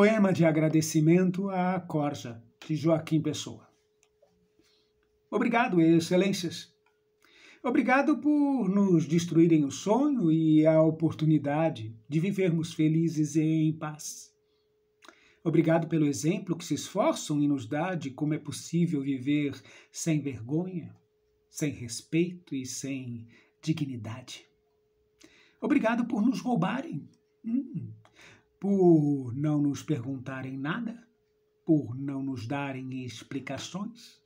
Poema de agradecimento à Corja, de Joaquim Pessoa. Obrigado, excelências. Obrigado por nos destruírem o sonho e a oportunidade de vivermos felizes e em paz. Obrigado pelo exemplo que se esforçam em nos dar de como é possível viver sem vergonha, sem respeito e sem dignidade. Obrigado por nos roubarem. Hum por não nos perguntarem nada, por não nos darem explicações.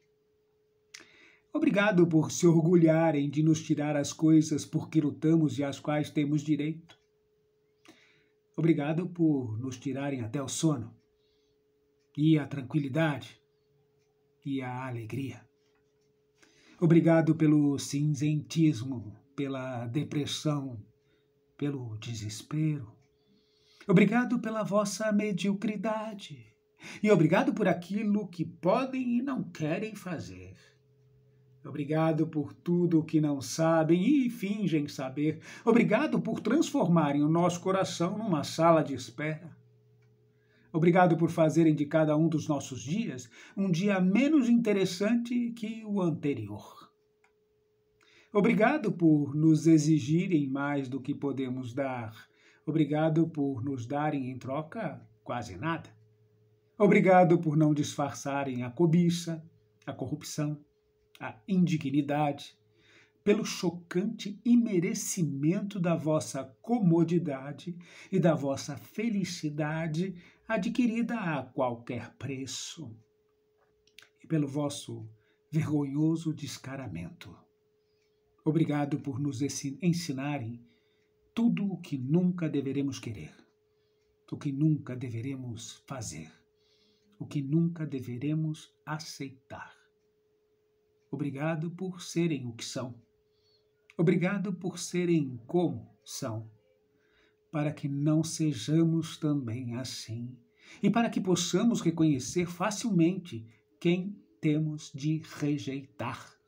Obrigado por se orgulharem de nos tirar as coisas por que lutamos e às quais temos direito. Obrigado por nos tirarem até o sono, e a tranquilidade, e a alegria. Obrigado pelo cinzentismo, pela depressão, pelo desespero Obrigado pela vossa mediocridade. E obrigado por aquilo que podem e não querem fazer. Obrigado por tudo o que não sabem e fingem saber. Obrigado por transformarem o nosso coração numa sala de espera. Obrigado por fazerem de cada um dos nossos dias um dia menos interessante que o anterior. Obrigado por nos exigirem mais do que podemos dar Obrigado por nos darem em troca quase nada. Obrigado por não disfarçarem a cobiça, a corrupção, a indignidade, pelo chocante imerecimento da vossa comodidade e da vossa felicidade adquirida a qualquer preço, e pelo vosso vergonhoso descaramento. Obrigado por nos ensinarem tudo o que nunca deveremos querer, o que nunca deveremos fazer, o que nunca deveremos aceitar. Obrigado por serem o que são. Obrigado por serem como são, para que não sejamos também assim e para que possamos reconhecer facilmente quem temos de rejeitar